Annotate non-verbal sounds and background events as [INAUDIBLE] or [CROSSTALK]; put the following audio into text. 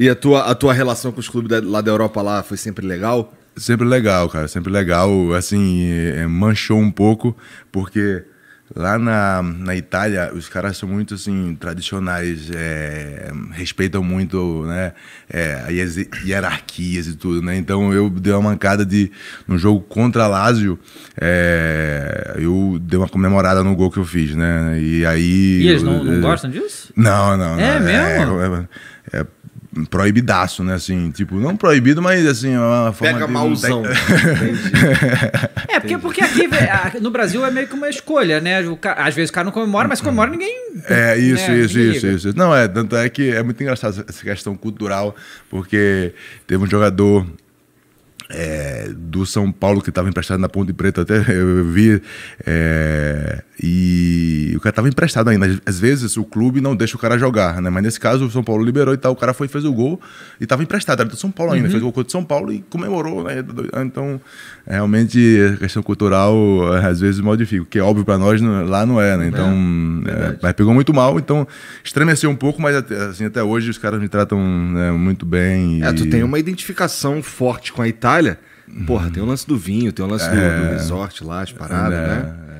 E a tua, a tua relação com os clubes da, lá da Europa lá foi sempre legal? Sempre legal, cara, sempre legal. Assim, eh, manchou um pouco, porque lá na, na Itália os caras são muito assim tradicionais é, respeitam muito né é, hierarquias e tudo né então eu dei uma mancada de no jogo contra Lazio é, eu dei uma comemorada no gol que eu fiz né e aí e eles não, eu, não gostam disso não não é, é mesmo é, é, é proibidaço, né? Assim, tipo, não proibido, mas assim, é uma forma Pega de... malzão. [LAUGHS] é, porque, porque aqui no Brasil é meio que uma escolha, né? Às vezes o cara não comemora, mas comemora ninguém. É, isso, né? isso, isso, isso. Não, é, tanto é que é muito engraçado essa questão cultural, porque teve um jogador é, do São Paulo que estava emprestado na Ponte Preta, até eu vi. É, e o cara estava emprestado ainda. Às vezes o clube não deixa o cara jogar, né? Mas nesse caso o São Paulo liberou e tal, o cara foi fez o gol e estava emprestado, era do São Paulo ainda, uhum. fez o gol de São Paulo e comemorou, né? Então, realmente, a questão cultural às vezes modifica, o que é óbvio para nós é, lá não é, né? Então, é, é, mas pegou muito mal, então estremeceu um pouco, mas assim, até hoje os caras me tratam né, muito bem. É, tu tem uma identificação forte com a Itália. Porra, uhum. tem o lance do vinho, tem o lance é, do, do, resort lá, as paradas, é, né?